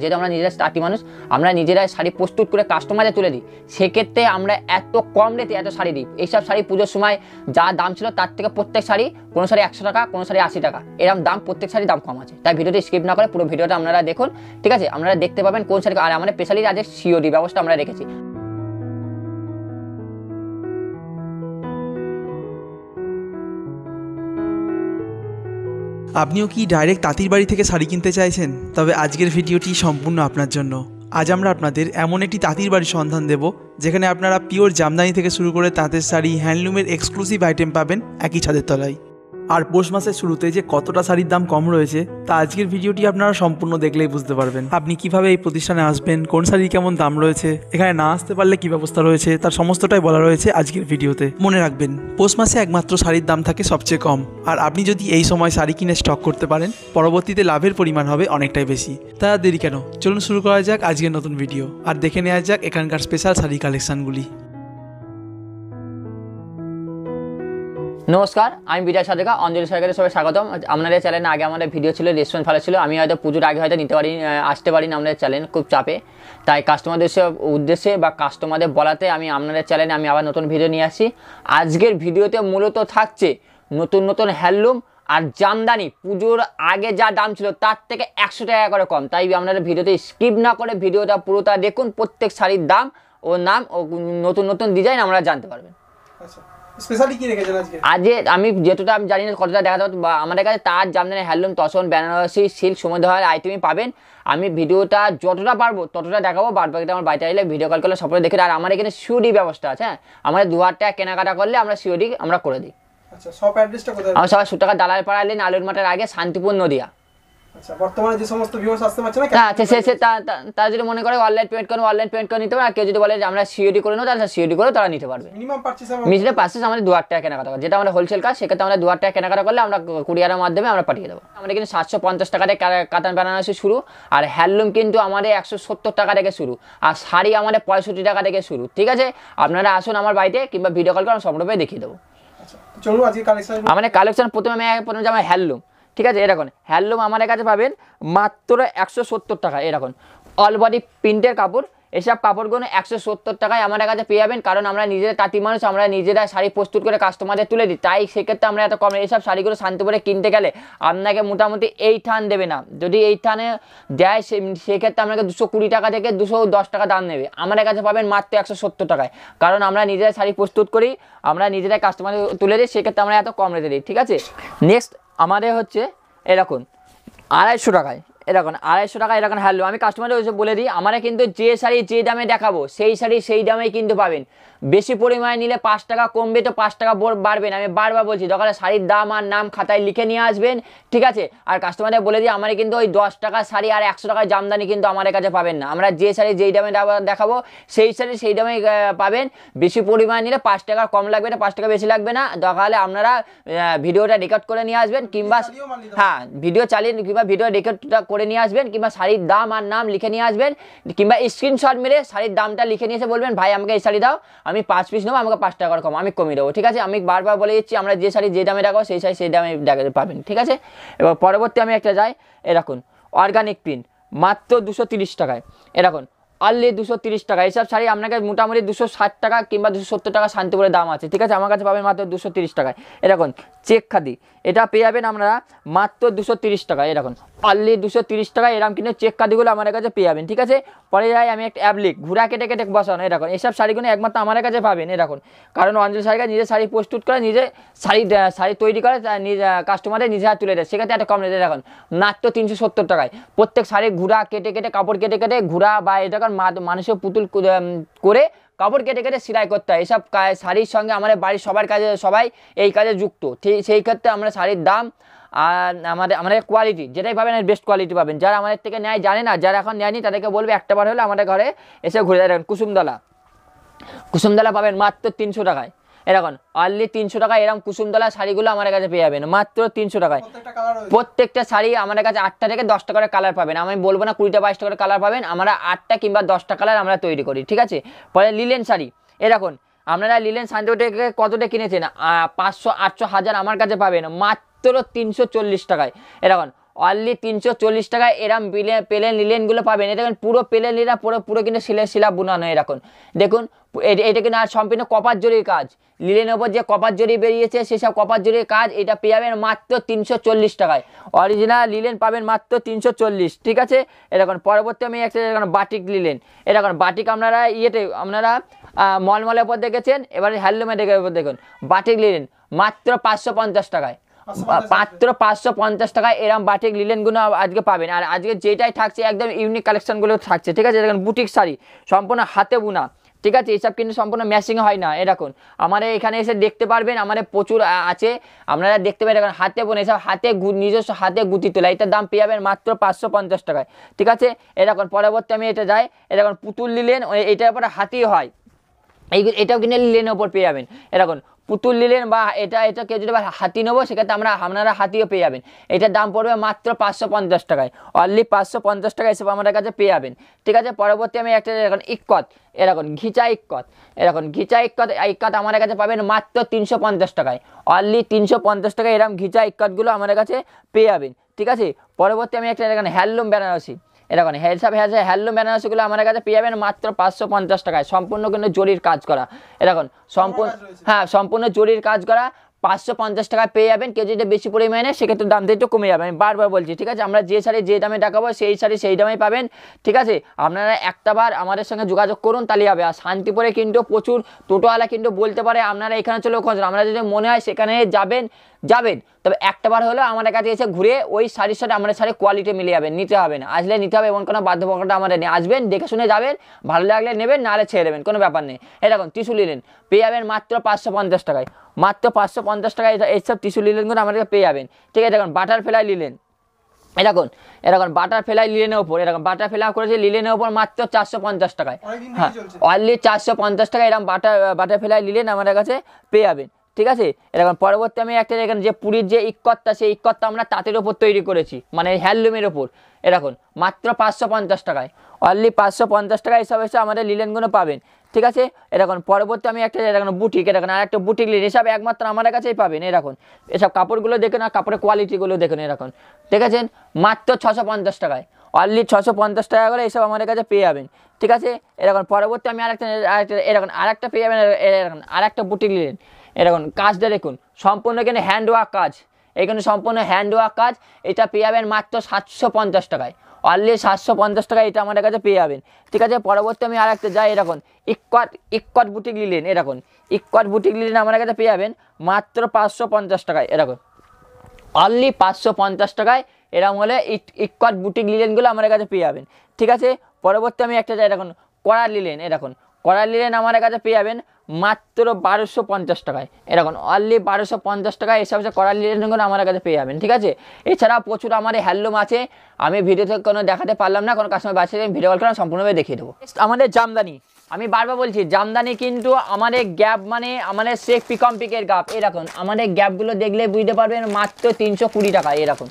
যেহেতু আমরা নিজেরা স্টার্টি মানুষ আমরা নিজেরা শাড়ি প্রস্তুত করে কাস্টমারে তুলে দিই সেক্ষেত্রে আমরা এত কম রেতে এত শাড়ি দিই এইসব শাড়ি পুজোর সময় যা দাম ছিল তার থেকে প্রত্যেক শাড়ি কোনো শাড়ি একশো টাকা কোনো শাড়ি আশি টাকা এরকম দাম প্রত্যেক শাড়ি দাম কম আছে তাই ভিডিওটি স্কিপ না করে পুরো ভিডিওটা আপনারা দেখুন ঠিক আছে আপনারা দেখতে পাবেন কোন শাড়ি আর আমাদের স্পেশালি আজকে সিওডি ব্যবস্থা আমরা রেখেছি আপনিও কি ডাইরেক্ট তাঁতির বাড়ি থেকে শাড়ি কিনতে চাইছেন তবে আজকের ভিডিওটি সম্পূর্ণ আপনার জন্য আজ আমরা আপনাদের এমন একটি তাঁতির বাড়ির সন্ধান দেব যেখানে আপনারা পিওর জামদানি থেকে শুরু করে তাঁতের শাড়ি হ্যান্ডলুমের এক্সক্লুসিভ আইটেম পাবেন একই ছাদের তলায় আর পৌষ মাসের শুরুতে যে কতটা শাড়ির দাম কম রয়েছে তা আজকের ভিডিওটি আপনারা সম্পূর্ণ দেখলেই বুঝতে পারবেন আপনি কিভাবে এই প্রতিষ্ঠানে আসবেন কোন শাড়ির কেমন দাম রয়েছে এখানে না আসতে পারলে কি ব্যবস্থা রয়েছে তার সমস্তটাই বলা রয়েছে আজকের ভিডিওতে মনে রাখবেন পৌষ মাসে একমাত্র শাড়ির দাম থাকে সবচেয়ে কম আর আপনি যদি এই সময় শাড়ি কিনে স্টক করতে পারেন পরবর্তীতে লাভের পরিমাণ হবে অনেকটাই বেশি তা দেরি কেন চলুন শুরু করা যাক আজকের নতুন ভিডিও আর দেখে নেওয়া যাক এখানকার স্পেশাল শাড়ি কালেকশনগুলি নমস্কার আমি বিজয় সাদেকা অঞ্জলি সরকারের সবাই স্বাগতম আপনাদের চ্যানেলে আগে আমাদের ভিডিও ছিল রেসপন্স ভালো ছিল আমি হয়তো পুজোর আগে হয়তো নিতে পারি আসতে পারি না আমাদের চ্যানেল খুব চাপে তাই কাস্টমারদের সব উদ্দেশ্যে বা কাস্টমারদের বলাতে আমি আপনাদের চ্যানেলে আমি আবার নতুন ভিডিও নিয়ে আসি আজকের ভিডিওতে মূলত থাকছে নতুন নতুন হ্যান্ডলুম আর জামদানি পুজোর আগে যা দাম ছিল তার থেকে একশো টাকা করে কম তাই আপনারা ভিডিওতে স্কিপ না করে ভিডিওটা পুরোটা দেখুন প্রত্যেক শাড়ির দাম ও নাম ও নতুন নতুন ডিজাইন আমরা জানতে পারবেন আচ্ছা তার তসন বেনারসি পাবেন আমি ভিডিওটা যতটা পারবো ততটা দেখাবো আমার ভিডিও কল করলে দেখে আর এখানে ব্যবস্থা আছে হ্যাঁ? আমাদের কেনাকাটা করলে আমরা আমরা করে দিই দালাল পাড়া লেন আলুর মাঠের আগে শান্তিপুর নদিয়া আচ্ছা সে সে যদি মনে করে অনলাইন পেমেন্ট অনলাইন পেমেন্ট করে নিতে কেউ যদি বলে আমরা করে নেবো তাহলে করে তারা নিতে পারবে আমাদের কেনাকাটা করে যেটা আমরা হোলসেল কাজ সেক্ষেত্রে আমরা কেনাকাটা করলে আমরা কুরিয়ারের মাধ্যমে আমরা পাঠিয়ে দেবো কিন্তু সাতশো পঞ্চাশ টাকা থেকে কাতান বেনারসি শুরু আর হ্যান্ডলুম কিন্তু আমাদের একশো সত্তর টাকা থেকে শুরু আর শাড়ি আমাদের পঁয়ষট্টি টাকা থেকে শুরু ঠিক আছে আপনারা আসুন আমার বাড়িতে কিংবা ভিডিও কল করে আমি সম্পূর্ণভাবে দেখিয়ে দেবো কালেকশন আচ্ছা, আমাদের কালেকশন প্রথমে আমি প্রথমে আমার হ্যান্ডলুম ঠিক আছে এরকম হ্যান্ডলুম আমাদের কাছে পাবেন মাত্র একশো সত্তর টাকা এরকম অল বডি প্রিন্টের কাপড় এসব কাপড়গুলো একশো সত্তর টাকায় আমাদের কাছে পেয়ে যাবেন কারণ আমরা নিজেরা তাঁতি মানুষ আমরা নিজেরা শাড়ি প্রস্তুত করে কাস্টমারদের তুলে দিই তাই সেক্ষেত্রে আমরা এত কম এসব শাড়িগুলো শান্তিপুরে কিনতে গেলে আপনাকে মোটামুটি এই থান দেবে না যদি এই থানে দেয় সে সেক্ষেত্রে আপনাকে দুশো কুড়ি টাকা থেকে দুশো দশ টাকা দাম নেবে আমাদের কাছে পাবেন মাত্র একশো সত্তর টাকায় কারণ আমরা নিজেরা শাড়ি প্রস্তুত করি আমরা নিজেরাই কাস্টমার তুলে দিই সেক্ষেত্রে আমরা এত কম রেটে দিই ঠিক আছে নেক্সট আমাদের হচ্ছে এরকম আড়াইশো টাকায় এরকম আড়াইশো টাকা এরকম হ্যালো আমি কাস্টমারকে ওইসব বলে দিই আমার কিন্তু যে শাড়ি যে দামে দেখাবো সেই শাড়ি সেই দামেই কিন্তু পাবেন বেশি পরিমাণে নিলে পাঁচ টাকা কমবে তো পাঁচ টাকা বাড়বেন আমি বারবার বলছি দোকানে শাড়ির দাম আর নাম খাতায় লিখে নিয়ে আসবেন ঠিক আছে আর কাস্টমারকে বলে দিই আমার কিন্তু ওই দশ টাকা শাড়ি আর একশো টাকার জামদানি কিন্তু আমার কাছে পাবেন না আমরা যে শাড়ি যেই দামে দেখাবো সেই শাড়ি সেই দামে পাবেন বেশি পরিমাণে নিলে পাঁচ টাকা কম লাগবে না পাঁচ টাকা বেশি লাগবে না দোকানে আপনারা ভিডিওটা রেকর্ড করে নিয়ে আসবেন কিংবা হ্যাঁ ভিডিও চালিয়ে কিংবা ভিডিও রেকর্ডটা করে নিয়ে আসবেন কিংবা শাড়ির দাম আর নাম লিখে নিয়ে আসবেন কিংবা স্ক্রিনশট মেরে শাড়ির দামটা লিখে নিয়ে এসে বলবেন ভাই আমাকে এই শাড়ি দাও আমি পাঁচ পিস নেবো আমাকে পাঁচ টাকা করে কম আমি কমিয়ে দেবো ঠিক আছে আমি বারবার বলে দিচ্ছি আমরা যে শাড়ি যে দামে রাখবো সেই শাড়ি সেই দামে পাবেন ঠিক আছে এবার পরবর্তী আমি একটা যাই এরকম অর্গানিক প্রিন্ট মাত্র দুশো তিরিশ টাকায় এরকম আর্লি দুশো তিরিশ টাকা এইসব শাড়ি আপনাকে মোটামুটি দুশো ষাট টাকা কিংবা দুশো সত্তর টাকা করে দাম আছে ঠিক আছে আমার কাছে পাবেন মাত্র দুশো তিরিশ টাকায় এরকম চেক খাদি এটা পেয়ে যাবেন আপনারা মাত্র দুশো তিরিশ টাকা এরকম অনলি দুশো তিরিশ টাকা এরকম কিন্তু চেক কাদিগুলো আমার কাছে পেয়ে যাবেন ঠিক আছে পরে যাই আমি একটা অ্যাবলিক ঘুরা কেটে কেটে বসানো এরকম এসব শাড়িগুলো একমাত্র আমার কাছে পাবেন এরকম কারণ অঞ্জলি শাড়িকে নিজে শাড়ি প্রস্তুত করে নিজে শাড়ি শাড়ি তৈরি করে কাস্টমারে নিজে হাত তুলে দেয় সেক্ষেত্রে একটা কম রেটে দেখুন মাত্র তিনশো সত্তর টাকায় প্রত্যেক শাড়ি ঘুরা কেটে কেটে কাপড় কেটে কেটে ঘুরা বা এরকম মানুষের পুতুল করে কাপড় কেটে কেটে সেলাই করতে হয় এসব শাড়ির সঙ্গে আমাদের বাড়ির সবার কাজে সবাই এই কাজে যুক্ত সেই ক্ষেত্রে আমরা শাড়ির দাম আর আমাদের আমাদের কোয়ালিটি যেটাই পাবেন বেস্ট কোয়ালিটি পাবেন যারা আমাদের থেকে নেয় জানে না যারা এখন নেয়নি তাদেরকে বলবে একটা বার হলে আমাদের ঘরে এসে ঘুরে দেখেন কুসুমদলা কুসুমদলা পাবেন মাত্র তিনশো টাকায় এরকম অনলি তিনশো টাকা এরকম কুসুমতলা শাড়িগুলো আমার কাছে পেয়ে যাবেন মাত্র তিনশো টাকায় প্রত্যেকটা শাড়ি আমার কাছে আটটা থেকে দশটা করে কালার পাবেন আমি বলবো না কুড়িটা বাইশটা করে কালার পাবেন আমরা আটটা কিংবা দশটা কালার আমরা তৈরি করি ঠিক আছে পরে লিলেন শাড়ি এরকম আপনারা লিলেন শান্তি কতটা কিনেছেন পাঁচশো আটশো হাজার আমার কাছে পাবেন মাত্র মাত্র তিনশো টাকায় এরকম অনলি তিনশো চল্লিশ টাকায় এরম বিলে পেলেন লিলেনগুলো পাবেন এটা দেখুন পুরো পেলে লিলা পুরো পুরো কিন্তু শিলা শিলা বুনানো এরকম দেখুন এটা কিন্তু আর সম্পূর্ণ কপার জড়ির কাজ লিলেন ওপর যে কপার জড়ি বেরিয়েছে সেসব কপার জড়ির কাজ এটা পেয়ে যাবেন মাত্র তিনশো চল্লিশ টাকায় অরিজিনাল লিলেন পাবেন মাত্র তিনশো চল্লিশ ঠিক আছে এরকম পরবর্তী আমি একটা এরকম বাটিক লিলেন এরকম বাটিক আপনারা ইয়েতে আপনারা মলমলের ওপর দেখেছেন এবারে হ্যান্ডলুমের ওপর দেখুন বাটিক লিলেন মাত্র পাঁচশো পঞ্চাশ টাকায় মাত্র পাঁচশো পঞ্চাশ টাকায় এরম বাটিক লিলেনগুলো আজকে পাবেন আর আজকে যেটাই থাকছে একদম ইউনিক কালেকশনগুলো থাকছে ঠিক আছে দেখুন বুটিক শাড়ি সম্পূর্ণ হাতে বোনা ঠিক আছে এসব কিন্তু সম্পূর্ণ ম্যাচিং হয় না এরকম আমাদের এখানে এসে দেখতে পারবেন আমাদের প্রচুর আছে আপনারা দেখতে পাবেন এখন হাতে বোন এসব হাতে নিজস্ব হাতে গুটি তোলা এটার দাম পেয়ে যাবেন মাত্র পাঁচশো পঞ্চাশ টাকায় ঠিক আছে এরকম পরবর্তী আমি এটা যাই এরকম পুতুল নিলেন এটার উপরে হাতি হয় এই এটাও কিনে লিলেনের ওপর পেয়ে যাবেন এরকম পুতুল নিলেন বা এটা এটা কেউ যদি হাতি নেবো সেক্ষেত্রে আমরা আপনারা হাতিও পেয়ে যাবেন এটার দাম পড়বে মাত্র পাঁচশো পঞ্চাশ টাকায় অনলি পাঁচশো পঞ্চাশ টাকা হিসেবে আমাদের কাছে পেয়ে যাবেন ঠিক আছে পরবর্তী আমি একটা এরকম ইক্কত এরকম ঘিচা ইক্কত এরকম ঘিচা ইক্কত ইক্কত আমাদের কাছে পাবেন মাত্র তিনশো পঞ্চাশ টাকায় অনলি তিনশো পঞ্চাশ টাকায় এরকম ঘিচা ইক্কতগুলো আমাদের কাছে পেয়ে যাবেন ঠিক আছে পরবর্তী আমি একটা এরকম হ্যান্ডলুম বেনারসি এরকম হেয়ার সাপ হেয়ার হ্যান্ডলুম বেনারসিগুলো আমার কাছে পেয়ে যাবেন মাত্র পাঁচশো পঞ্চাশ টাকায় সম্পূর্ণ কিন্তু জরির কাজ করা এরকম সম্পূর্ণ হ্যাঁ সম্পূর্ণ জরির কাজ করা পাঁচশো পঞ্চাশ টাকা পেয়ে যাবেন কেউ যদি বেশি পরিমাণে সেক্ষেত্রে দামটা একটু কমে যাবে আমি বারবার বলছি ঠিক আছে আমরা যে শাড়ি যে দামে টাকাবো সেই শাড়ি সেই দামেই পাবেন ঠিক আছে আপনারা একটা বার আমাদের সঙ্গে যোগাযোগ করুন তাহলে হবে আর শান্তিপুরে কিন্তু প্রচুর টোটোওয়ালা কিন্তু বলতে পারে আপনারা এখানে চলেও খোঁজ আমরা যদি মনে হয় সেখানে যাবেন যাবেন তবে একটা বার হলেও আমাদের কাছে এসে ঘুরে ওই শাড়ির সাথে আমাদের শাড়ির কোয়ালিটি মিলে যাবেন নিতে হবে না আসলে নিতে হবে এমন কোনো বাধ্যপক্ষটা আমাদের নেই আসবেন দেখে শুনে যাবেন ভালো লাগলে নেবেন নাহলে ছেড়ে দেবেন কোনো ব্যাপার নেই এরকম টিসু নিলেন পেয়ে যাবেন মাত্র পাঁচশো পঞ্চাশ টাকায় মাত্র পাঁচশো পঞ্চাশ টাকায় এইসব টিসু লিলেনগুলো আমাদেরকে পেয়ে যাবেন ঠিক আছে দেখুন বাটার ফেলাই নিলেন এরকম এরকম বাটার ফেলাই লিলেনের ওপর এরকম বাটার ফেলা করেছে লিলেনের ওপর মাত্র চারশো পঞ্চাশ টাকায় হ্যাঁ অনলি চারশো পঞ্চাশ টাকায় এরকম বাটার বাটার ফেলাই লিলেন আমাদের কাছে পেয়ে যাবেন ঠিক আছে এরকম পরবর্তী আমি একটা এখানে যে পুরীর যে ইকত্তা সেই ইকত্তা আমরা তাঁতের ওপর তৈরি করেছি মানে হ্যান্ডলুমের ওপর এরকম মাত্র পাঁচশো পঞ্চাশ টাকায় অনলি পাঁচশো পঞ্চাশ টাকা হিসাব এসে আমাদের লিলেনগুলো পাবেন ঠিক আছে এরকম পরবর্তী আমি একটা এরকম বুটিক এরকম আর একটা বুটিক লিন এসব একমাত্র আমার কাছেই পাবেন এরকম এসব কাপড়গুলো দেখুন আর কাপড়ের কোয়ালিটিগুলো দেখুন এরকম ঠিক আছে মাত্র ছশো পঞ্চাশ টাকায় অনলি ছশো পঞ্চাশ টাকা করে এসব আমাদের কাছে পেয়ে যাবেন ঠিক আছে এরকম পরবর্তী আমি আরেকটা আরেকটা এরকম আরেকটা পেয়ে যাবেন এরকম আরেকটা বুটিক লিলেন এরকম কাজটা দেখুন সম্পূর্ণ এখানে হ্যান্ড ওয়ার্ক কাজ এখানে সম্পূর্ণ হ্যান্ড ওয়ার্ক কাজ এটা পেয়ে যাবেন মাত্র সাতশো পঞ্চাশ টাকায় অনলি সাতশো পঞ্চাশ টাকা এটা আমাদের কাছে পেয়ে যাবেন ঠিক আছে পরবর্তী আমি আর একটা যাই এরকম ইকট ইকট বুটিক নিলেন এরকম ইকট বুটিক নিলেন আমাদের কাছে পেয়ে যাবেন মাত্র পাঁচশো পঞ্চাশ টাকায় এরকম অনলি পাঁচশো পঞ্চাশ টাকায় এরকম হলে ইকট বুটিক লিলেনগুলো আমাদের কাছে পেয়ে যাবেন ঠিক আছে পরবর্তী আমি একটা যাই এরকম কড়া লিলেন এরকম করার নিলেন আমার কাছে পেয়ে যাবেন মাত্র বারোশো পঞ্চাশ টাকায় এরকম অনলি বারোশো পঞ্চাশ টাকায় এসব হচ্ছে করার রিলেশনগুলো আমার কাছে পেয়ে যাবেন ঠিক আছে এছাড়া প্রচুর আমার হ্যান্ডলুম আছে আমি ভিডিওতে কোনো দেখাতে পারলাম না কোনো কাস্টমার বাসে আমি ভিডিও কল করে সম্পূর্ণভাবে দেখিয়ে দেবো আমাদের জামদানি আমি বারবার বলছি জামদানি কিন্তু আমাদের গ্যাপ মানে আমাদের শেখ পিকম পিকের গ্যাপ এরকম আমাদের গ্যাপগুলো দেখলে বুঝতে পারবেন মাত্র তিনশো কুড়ি টাকা এরকম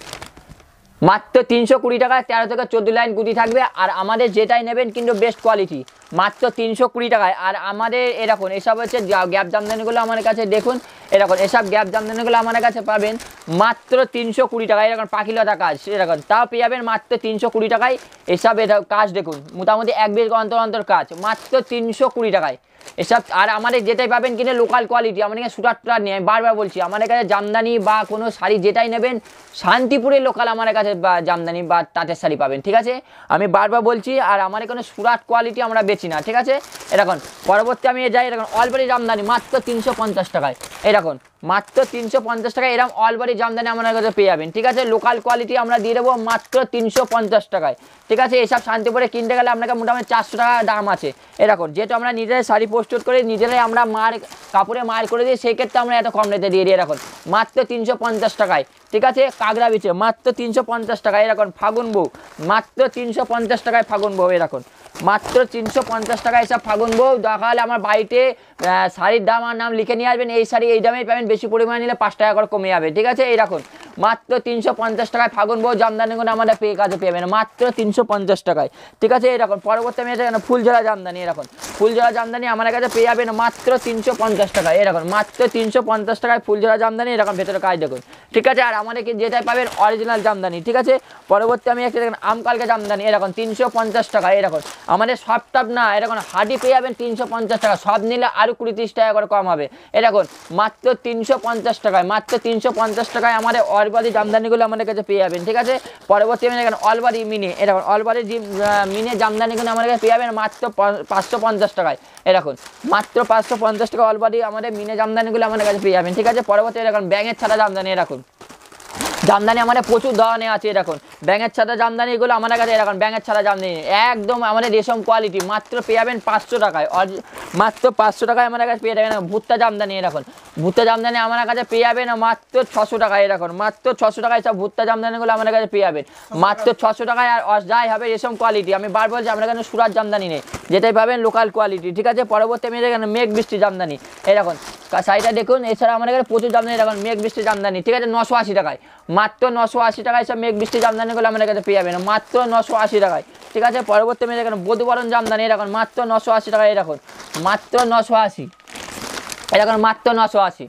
মাত্র তিনশো কুড়ি টাকা তেরো থেকে চোদ্দো লাইন গুটি থাকবে আর আমাদের যেটাই নেবেন কিন্তু বেস্ট কোয়ালিটি মাত্র তিনশো কুড়ি টাকায় আর আমাদের এরকম এসব হচ্ছে গ্যাপ জামদানিগুলো আমার কাছে দেখুন এরকম এসব গ্যাপ জামদানিগুলো আমার কাছে পাবেন মাত্র তিনশো কুড়ি টাকায় এরকম পাখিলতা কাজ এরকম তাও পেয়ে যাবেন মাত্র তিনশো কুড়ি টাকায় এসব এর কাজ দেখুন মোটামুটি এক বিশ অন্তর অন্তর কাজ মাত্র তিনশো কুড়ি টাকায় এসব আর আমাদের যেটাই পাবেন কিনে লোকাল কোয়ালিটি আমার এখানে সুটার টুটার নেই আমি বারবার বলছি আমাদের কাছে জামদানি বা কোনো শাড়ি যেটাই নেবেন শান্তিপুরের লোকাল আমার কাছে জামদানি বা তাঁতের শাড়ি পাবেন ঠিক আছে আমি বারবার বলছি আর আমার কোনো সুরাট কোয়ালিটি আমরা বেছি বেশি না ঠিক আছে এরকম পরবর্তী আমি যাই এরকম অলবাড়ি জামদানি মাত্র তিনশো পঞ্চাশ টাকায় এরকম মাত্র তিনশো পঞ্চাশ টাকায় এরকম অলবাড়ি জামদানি আপনার কাছে পেয়ে যাবেন ঠিক আছে লোকাল কোয়ালিটি আমরা দিয়ে দেবো মাত্র তিনশো পঞ্চাশ টাকায় ঠিক আছে এসব শান্তিপুরে কিনতে গেলে আপনাকে মোটামুটি চারশো টাকা দাম আছে এরকম যেহেতু আমরা নিজেরাই শাড়ি প্রস্তুত করে নিজেরাই আমরা মার কাপড়ে মার করে দিই সেই ক্ষেত্রে আমরা এত কম রেটে দিয়ে দিই এরকম মাত্র তিনশো পঞ্চাশ টাকায় ঠিক আছে কাগড়া বিচে মাত্র তিনশো পঞ্চাশ টাকায় এরকম ফাগুন বউ মাত্র তিনশো পঞ্চাশ টাকায় ফাগুন বউ এরকম মাত্র তিনশো পঞ্চাশ টাকা এসব ফাগুন বউ দেখালে আমার বাড়িতে শাড়ির দাম আর নাম লিখে নিয়ে আসবেন এই শাড়ি এই দামেই পাবেন বেশি পরিমাণে নিলে পাঁচ টাকা করে কমে যাবে ঠিক আছে এইরকম মাত্র তিনশো পঞ্চাশ টাকায় ফাগুন বউ জামদানি কোনো আমাদের পেয়ে কাজে যাবেন মাত্র তিনশো পঞ্চাশ টাকায় ঠিক আছে এরকম পরবর্তী আমি এটা ফুলঝরা জামদানি এরকম ফুলঝরা জামদানি আমার কাছে পেয়ে যাবেন মাত্র তিনশো পঞ্চাশ টাকায় এরকম মাত্র তিনশো পঞ্চাশ টাকায় ফুলঝরা জামদানি এরকম ভেতরে কাজ দেখুন ঠিক আছে আর আমাদের যেটা পাবেন অরিজিনাল জামদানি ঠিক আছে পরবর্তী আমি একটা দেখেন আমকালকে জামদানি এরকম তিনশো পঞ্চাশ টাকা এরকম আমাদের সব টপ না এরকম হাডি পেয়ে যাবেন তিনশো পঞ্চাশ টাকা সব নিলে আরও কুড়ি তিরিশ টাকা করে কম হবে এরকম মাত্র তিনশো পঞ্চাশ টাকায় মাত্র তিনশো পঞ্চাশ টাকায় আমাদের অলবাদি জামদানিগুলো আমাদের কাছে পেয়ে যাবেন ঠিক আছে পরবর্তী আমি দেখেন অলবাদি মিনে এরকম অলবাদি মিনে জামদানিগুলো আমাদের কাছে পেয়ে যাবেন মাত্র পাঁচশো পঞ্চাশ টাকায় এরকম মাত্র পাঁচশো পঞ্চাশ টাকা অলবাদি আমাদের মিনে জামদানিগুলো আমাদের কাছে পেয়ে যাবেন ঠিক আছে পরবর্তী এরকম ব্যাঙের ছাড়া জামদানি এরকম জামদানি আমাদের প্রচুর ধরনের আছে এরকম ব্যাঙের ছাদা জামদানি এগুলো আমাদের কাছে এরকম ব্যাঙের ছাড়া জামদানি একদম আমাদের রেশম কোয়ালিটি মাত্র পেয়ে যাবেন পাঁচশো টাকায় মাত্র পাঁচশো টাকায় আমাদের কাছে পেয়ে যাবেন ভুট্টা জামদানি এরকম ভুট্টা জামদানি আমার কাছে পেয়ে যাবেন মাত্র ছশো টাকায় এরকম মাত্র ছশো টাকায় সব ভুট্টা জামদানিগুলো আমাদের কাছে পেয়ে যাবেন মাত্র ছশো টাকায় আর যাই হবে রেশম কোয়ালিটি আমি বার বলছি আমার কাছে সুরাজ জামদানি নেই যেটাই পাবেন লোকাল কোয়ালিটি ঠিক আছে পরবর্তী আমি এখানে মেঘ বৃষ্টি জামদানি এরকম শাড়িটা দেখুন এছাড়া আমার কাছে প্রচুর জামদানি এরকম মেঘ বৃষ্টি জামদানি ঠিক আছে নশো আশি টাকায় মাত্র নশো আশি টাকায় সব মেঘ বৃষ্টি জামদানিগুলো আমাদের কাছে পেয়ে যাবেন মাত্র নশো আশি টাকায় ঠিক আছে পরবর্তী মেয়ে দেখেন বধুবরণ জামদানি এরকম মাত্র নশো আশি টাকায় এরকম মাত্র নশো আশি এরকম মাত্র নশো আশি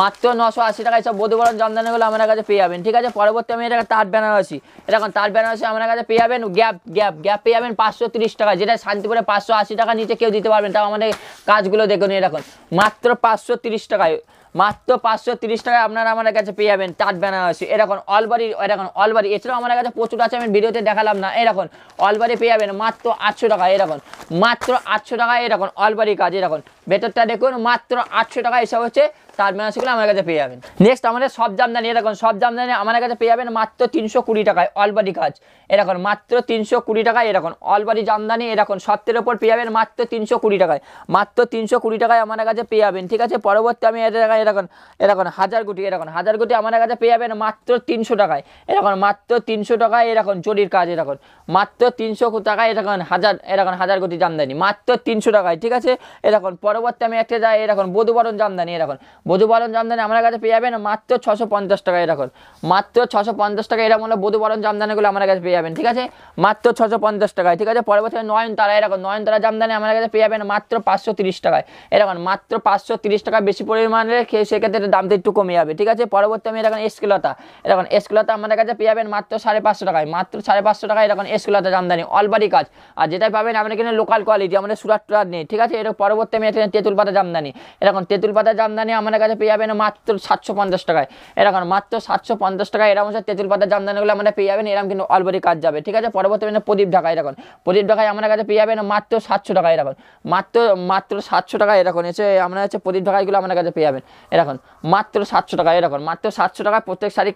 মাত্র নশো আশি টাকায় সব বোধবরণ জামদানিগুলো আমাদের কাছে পেয়ে যাবেন ঠিক আছে পরবর্তী আমি এটা তার বেনারসি এরকম তার বেনারসি আমাদের কাছে পেয়ে যাবেন গ্যাপ গ্যাপ গ্যাপ পেয়ে যাবেন পাঁচশো তিরিশ টাকা যেটা শান্তিপুরে পাঁচশো আশি টাকা নিচে কেউ দিতে পারবেন তাও আমাদের কাজগুলো দেখুন এরকম মাত্র পাঁচশো তিরিশ টাকায় মাত্র পাঁচশো তিরিশ টাকায় আপনারা আমার কাছে পেয়ে যাবেন টাট বেনারসি এরকম অলবারি এরকম অলবারি এছাড়াও আমার কাছে প্রচুর আছে আমি ভিডিওতে দেখালাম না এরকম অলবারি পেয়ে যাবেন মাত্র আটশো টাকা এরকম মাত্র আটশো টাকা এরকম অলবারি কাজ এরকম ভেতরটা দেখুন মাত্র আটশো টাকা এসব হচ্ছে সারবেনাসিগুলো আমার কাছে পেয়ে যাবেন নেক্সট আমাদের সব জামদানি এরকম সব জামদানি আমার কাছে পেয়ে যাবেন মাত্র তিনশো কুড়ি টাকায় অলবাড়ি কাজ এরকম মাত্র তিনশো কুড়ি টাকায় এরকম অলবাড়ি জামদানি এরকম সত্যের ওপর পেয়ে যাবেন মাত্র তিনশো কুড়ি টাকায় মাত্র তিনশো কুড়ি টাকায় আমার কাছে পেয়ে যাবেন ঠিক আছে পরবর্তী আমি এরকম এরকম হাজার কোটি এরকম হাজার কোটি আমার কাছে পেয়ে যাবেন মাত্র তিনশো টাকায় এরকম মাত্র তিনশো টাকায় এরকম জরির কাজ এরকম মাত্র তিনশো টাকায় এরকম হাজার এরকম হাজার কোটি জামদানি মাত্র তিনশো টাকায় ঠিক আছে এরকম পরবর্তী আমি একটা যাই এরকম বধুবরণ জামদানি এরকম বধুবরণ জামদানি আমার কাছে পেয়ে যাবেন মাত্র ছশো পঞ্চাশ টাকা এরকম মাত্র ছশো পঞ্চাশ টাকা এরকম হলো বধুবরণ জামদানিগুলো আমার কাছে পেয়ে যাবেন ঠিক আছে মাত্র ছশো পঞ্চাশ টাকায় ঠিক আছে পরের বছর নয়ন তারা এরকম নয়ন তারা জামদানি আমার কাছে পেয়ে যাবেন মাত্র পাঁচশো তিরিশ টাকায় এরকম মাত্র পাঁচশো তিরিশ টাকা বেশি পরিমাণে সেক্ষেত্রে দামটা একটু কমে যাবে ঠিক আছে পরবর্তী আমি এরকম এসকুলতা এরকম এসকুলতা আমার কাছে পেয়ে যাবেন মাত্র সাড়ে পাঁচশো টাকায় মাত্র সাড়ে পাঁচশো টাকায় এরকম এসকুলতা জামদানি অলবাড়ি কাজ আর যেটা পাবেন আমার এখানে লোকাল কোয়ালিটি আমাদের সুরাট টুরাট নেই ঠিক আছে এরকম পরবর্তী আমি এখানে তেঁতুল পাতা জামদানি এরকম তেঁতুল পাতা জামদানি আমার আমাদের কাছে পেয়ে যাবেন মাত্র সাতশো পঞ্চাশ টাকায় এরকম মাত্র সাতশো পঞ্চাশ টাকায় এরকম হচ্ছে তেঁতুল পাতার জামদানিগুলো আমরা পেয়ে যাবেন এরকম কিন্তু অলরেডি কাজ যাবে ঠিক আছে পরবর্তী প্রদীপ ঢাকা এরকম প্রদীপ ঢাকায় আমার কাছে পেয়ে যাবেন মাত্র সাতশো টাকায় এরকম মাত্র মাত্র সাতশো টাকা এরকম এসে আমরা হচ্ছে প্রদীপ ঢাকাইগুলো আমার কাছে পেয়ে যাবেন এরকম মাত্র সাতশো টাকা এরকম মাত্র সাতশো টাকা প্রত্যেক শাড়ি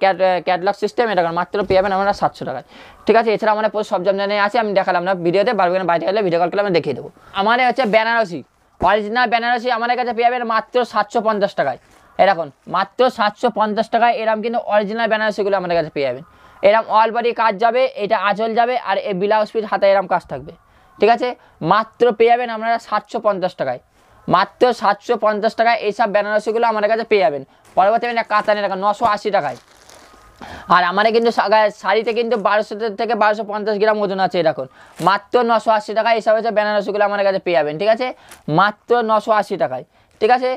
ক্যাটলগ সিস্টেম এরকম মাত্র পেয়ে যাবেন আমরা সাতশো টাকায় ঠিক আছে এছাড়া আমার সব জামদানি আছে আমি দেখালাম না ভিডিওতে বারবার বাইরে গেলে ভিডিও কল করে আমি দেখিয়ে দেবো আমার হচ্ছে বেনারসি অরিজিনাল বেনারসি আমাদের কাছে পেয়ে যাবেন মাত্র সাতশো পঞ্চাশ টাকায় এরকম মাত্র সাতশো পঞ্চাশ টাকায় এরকম কিন্তু অরিজিনাল বেনারসিগুলো আমাদের কাছে পেয়ে যাবেন এরম অল বডি কাজ যাবে এটা আচল যাবে আর এই ব্লাউজ পিস হাতে এরকম কাজ থাকবে ঠিক আছে মাত্র পেয়ে যাবেন আপনারা সাতশো পঞ্চাশ টাকায় মাত্র সাতশো পঞ্চাশ টাকায় এইসব বেনারসিগুলো আমাদের কাছে পেয়ে যাবেন পরবর্তী কাতানের টাকা নশো আশি টাকায় আর আমার কিন্তু শাড়িতে কিন্তু বারোশো থেকে বারোশো পঞ্চাশ গ্রাম ওজন আছে এরকম মাত্র নশো আশি টাকা এসব হচ্ছে বেনারসিগুলো আমার কাছে পেয়ে যাবেন ঠিক আছে মাত্র নশো আশি টাকায় ঠিক আছে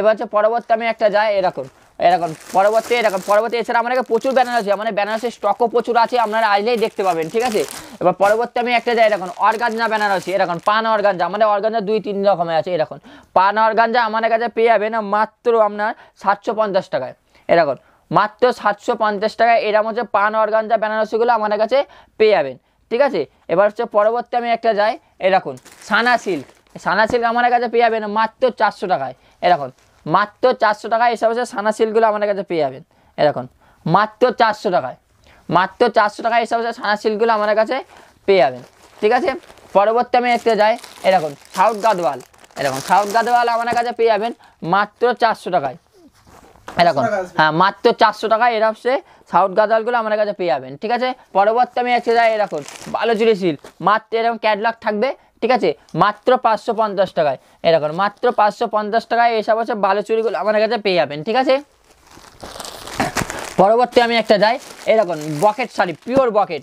এবার হচ্ছে পরবর্তী আমি একটা যাই এরকম এরকম পরবর্তী এরকম পরবর্তী এছাড়া আমার প্রচুর বেনারসি আমার মানে স্টকও প্রচুর আছে আপনারা আসলেই দেখতে পাবেন ঠিক আছে এবার পরবর্তী আমি একটা যাই এরকম অর্গানজা বেনারসি এরকম পান অর্গানজা আমাদের অর্গানজা দুই তিন রকমের আছে এরকম পান অর্গানজা আমার কাছে পেয়ে যাবে না মাত্র আপনার সাতশো পঞ্চাশ টাকায় এরকম মাত্র সাতশো পঞ্চাশ টাকায় এরকম হচ্ছে পান অর্গানজা বেনারসিগুলো আমাদের কাছে পেয়ে যাবেন ঠিক আছে এবার হচ্ছে পরবর্তী আমি একটা যাই এরকম সানা সিল্ক সানা সিল্ক আমাদের কাছে পেয়ে যাবেন মাত্র চারশো টাকায় এরকম মাত্র চারশো টাকায় এসব হচ্ছে সানা সিল্কগুলো আমাদের কাছে পেয়ে যাবেন এরকম মাত্র চারশো টাকায় মাত্র চারশো টাকায় এসব হচ্ছে সানা সিল্কগুলো আমাদের কাছে পেয়ে যাবেন ঠিক আছে পরবর্তী আমি একটা যাই এরকম সাউথ গাদওয়াল এরকম সাউথ গাদওয়াল আমাদের কাছে পেয়ে যাবেন মাত্র চারশো টাকায় এরকম হ্যাঁ মাত্র চারশো টাকা এরা হচ্ছে সাউথ গাজালগুলো আমার কাছে পেয়ে যাবেন ঠিক আছে পরবর্তী আমি আছে যাই এরকম ভালো শিল মাত্র এরকম ক্যাটলগ থাকবে ঠিক আছে মাত্র পাঁচশো পঞ্চাশ টাকায় এরকম মাত্র পাঁচশো পঞ্চাশ টাকায় এসব হচ্ছে ভালো চুরিগুলো আমার কাছে পেয়ে যাবেন ঠিক আছে পরবর্তী আমি একটা যাই এরকম বকেট শাড়ি পিওর বকেট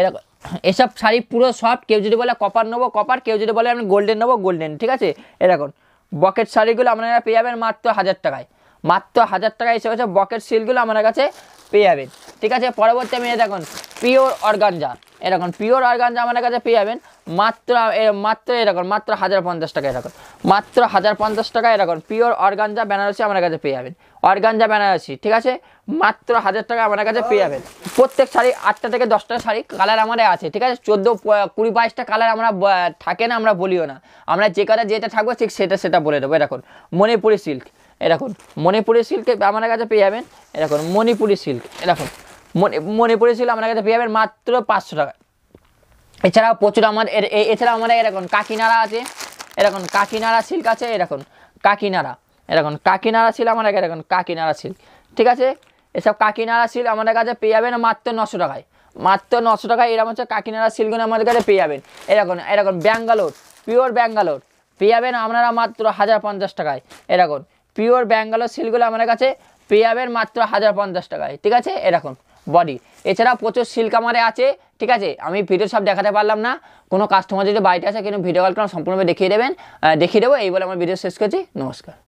এরকম এসব শাড়ি পুরো সফট কেউ যদি বলে কপার নেবো কপার কেউ যদি বলে আমি গোল্ডেন নেবো গোল্ডেন ঠিক আছে এরকম বকেট শাড়িগুলো আপনারা পেয়ে যাবেন মাত্র হাজার টাকায় মাত্র হাজার টাকা এসে গেছে বকেট সিলগুলো আমার কাছে পেয়ে যাবেন ঠিক আছে পরবর্তী আমি দেখুন পিওর অর্গানজা এরকম পিওর অর্গানজা আমার কাছে পেয়ে যাবেন মাত্র মাত্র এরকম মাত্র হাজার পঞ্চাশ টাকা এরকম মাত্র হাজার পঞ্চাশ টাকা এরকম পিওর অর্গানজা বেনারসি আমার কাছে পেয়ে যাবেন অর্গানজা বেনারসি ঠিক আছে মাত্র হাজার টাকা আমার কাছে পেয়ে যাবেন প্রত্যেক শাড়ি আটটা থেকে দশটা শাড়ি কালার আমাদের আছে ঠিক আছে চোদ্দো কুড়ি বাইশটা কালার আমরা থাকে না আমরা বলিও না আমরা যে কালার যেটা থাকবো ঠিক সেটা সেটা বলে দেবো এরকম মণিপুরি সিল্ক এরকম মণিপুরি সিল্ক আমার কাছে পেয়ে যাবেন এরকম মণিপুরি সিল্ক এরকম মণিপুরি সিল্ক আমার কাছে পেয়ে যাবেন মাত্র পাঁচশো টাকা এছাড়াও প্রচুর আমার এছাড়াও আমার এরকম কাকিনাড়া আছে এরকম কাকিনাড়া সিল্ক আছে এরকম কাকিনাড়া এরকম কাকিনাড়া সিল্ক আমার এরকম কাকিনাড়া সিল্ক ঠিক আছে এসব কাকিনাড়া সিল্ক আমাদের কাছে পেয়ে যাবেন মাত্র নশো টাকায় মাত্র নশো টাকায় এরকম হচ্ছে কাকিনাড়া সিল্কগুলো আমাদের কাছে পেয়ে যাবেন এরকম এরকম ব্যাঙ্গালোর পিওর ব্যাঙ্গালোর পেয়ে যাবেন আপনারা মাত্র হাজার পঞ্চাশ টাকায় এরকম পিওর ব্যাঙ্গালোর সিলগুলো আমার কাছে পেয়াবের মাত্র হাজার পঞ্চাশ টাকায় ঠিক আছে এরকম বডি এছাড়া প্রচুর সিল্ক আমারে আছে ঠিক আছে আমি ভিডিও সব দেখাতে পারলাম না কোনো কাস্টমার যদি বাড়িতে আসে কিন্তু ভিডিও কল সম্পূর্ণভাবে দেখিয়ে দেবেন দেখিয়ে দেবো এই বলে আমার ভিডিও শেষ করছি নমস্কার